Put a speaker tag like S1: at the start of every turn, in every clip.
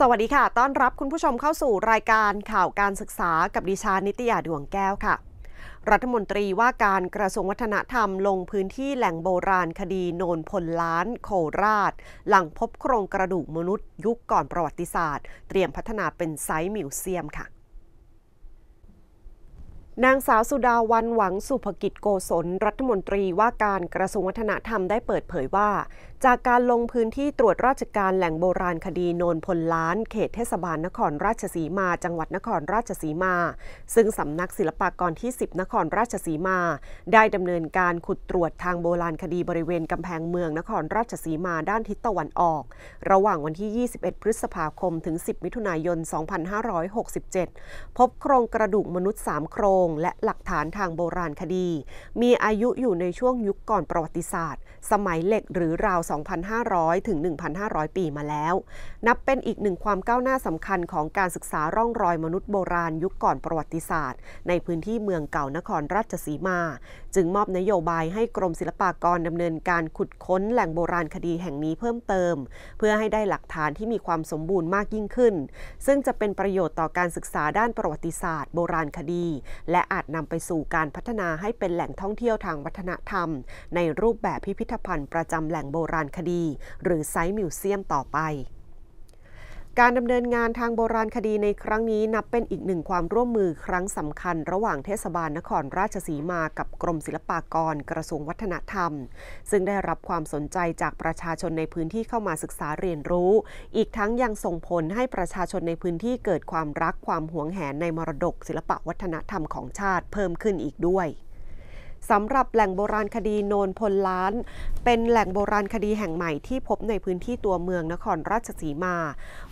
S1: สวัสดีค่ะ ต้อนรับคุณผู้ชมเข้าสู่รายการข่าวการศึกษากับ ดิฉันนิตยาดวงแก้วค่ะ รัฐมนตรีว่าการกระทรวงวัฒนธรรมลงพื้นที่แหล่งโบราณคดีโนนพลล้าน โคราช หลังพบโครงกระดูกมนุษย์ ยุคก่อนประวัติศาสตร์ เตรียมพัฒนาเป็นไซต์มิวเซียมค่ะนางสาวสุดาวันหวังสุภกิจโกศลรัฐมนตรีว่าการกระทรวงวัฒนธรรมได้เปิดเผยว่า จากการลงพื้นที่ตรวจราชการแหล่งโบราณคดีโนนพลล้าน เขตเทศบาลนครราชสีมาจังหวัดนครราชสีมา ซึ่งสำนักศิลปากรที่ 10 นครราชสีมา ได้ดำเนินการขุดตรวจทางโบราณคดีบริเวณกำแพงเมืองนครราชสีมาด้านทิศตะวันออก ระหว่างวันที่ 21 พฤษภาคมถึง 10 มิถุนายน 2567 พบโครงกระดูกมนุษย์3โครงงและหลักฐานทางโบราณคดี มีอายุอยู่ในช่วงยุคก่อนประวัติศาสตร์ สมัยเหล็กหรือราว 2,500 ถึง 1,500 ปีมาแล้ว นับเป็นอีกหนึ่งความก้าวหน้าสำคัญของการศึกษาร่องรอยมนุษย์โบราณยุคก่อนประวัติศาสตร์ ในพื้นที่เมืองเก่านครราชสีมา จึงมอบนโยบายให้กรมศิลปากรดำเนินการขุดค้นแหล่งโบราณคดีแห่งนี้เพิ่มเติม เพื่อให้ได้หลักฐานที่มีความสมบูรณ์มากยิ่งขึ้น ซึ่งจะเป็นประโยชน์ต่อการศึกษาด้านประวัติศาสตร์ โบราณคดีและและอาจนำไปสู่การพัฒนาให้เป็นแหล่งท่องเที่ยวทางวัฒนธรรม ในรูปแบบพิพิธภัณฑ์ประจำแหล่งโบราณคดีหรือไซต์มิวเซียมต่อไปการดำเนินงานทางโบราณคดีในครั้งนี้นับเป็นอีกหนึ่งความร่วมมือครั้งสำคัญระหว่างเทศบาลนครราชสีมากับกรมศิลปากรกระทรวงวัฒนธรรม ซึ่งได้รับความสนใจจากประชาชนในพื้นที่เข้ามาศึกษาเรียนรู้ อีกทั้งยังส่งผลให้ประชาชนในพื้นที่เกิดความรักความหวงแหนในมรดกศิลปวัฒนธรรมของชาติเพิ่มขึ้นอีกด้วยสำหรับแหล่งโบราณคดีโนนพลล้าน เป็นแหล่งโบราณคดีแห่งใหม่ที่พบในพื้นที่ตัวเมืองนครราชสีมา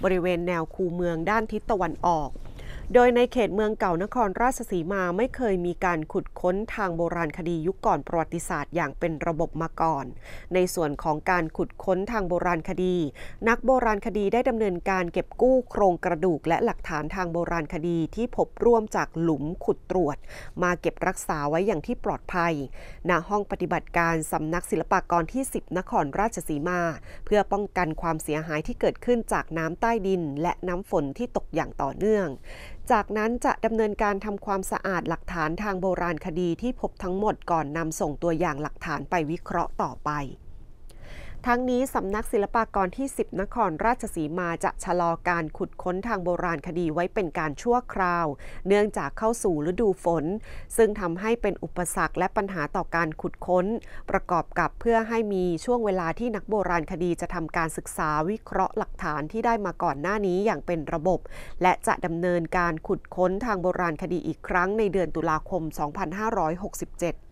S1: บริเวณแนวคูเมืองด้านทิศตะวันออกโดยในเขตเมืองเก่านครราชสีมาไม่เคยมีการขุดค้นทางโบราณคดียุคก่อนประวัติศาสตร์อย่างเป็นระบบมาก่อน ในส่วนของการขุดค้นทางโบราณคดี นักโบราณคดีได้ดำเนินการเก็บกู้โครงกระดูก และหลักฐานทางโบราณคดีที่พบร่วมจากหลุมขุดตรวจ มาเก็บรักษาไว้อย่างที่ปลอดภัยณห้องปฏิบัติการสำนักศิลปากรที่ 10 นครราชสีมา เพื่อป้องกันความเสียหายที่เกิดขึ้นจากน้ำใต้ดิน และน้ำฝนที่ตกอย่างต่อเนื่องจากนั้นจะดำเนินการทำความสะอาดหลักฐานทางโบราณคดีที่พบทั้งหมดก่อนนำส่งตัวอย่างหลักฐานไปวิเคราะห์ต่อไปทั้งนี้สำนักศิลปากรที่ 10 นครราชสีมาจะชะลอการขุดค้นทางโบราณคดีไว้เป็นการชั่วคราว เนื่องจากเข้าสู่ฤดูฝน ซึ่งทำให้เป็นอุปสรรคและปัญหาต่อการขุดค้น ประกอบกับเพื่อให้มีช่วงเวลาที่นักโบราณคดีจะทำการศึกษาวิเคราะห์หลักฐานที่ได้มาก่อนหน้านี้อย่างเป็นระบบ และจะดำเนินการขุดค้นทางโบราณคดีอีกครั้ง ในเดือนตุลาคม 2567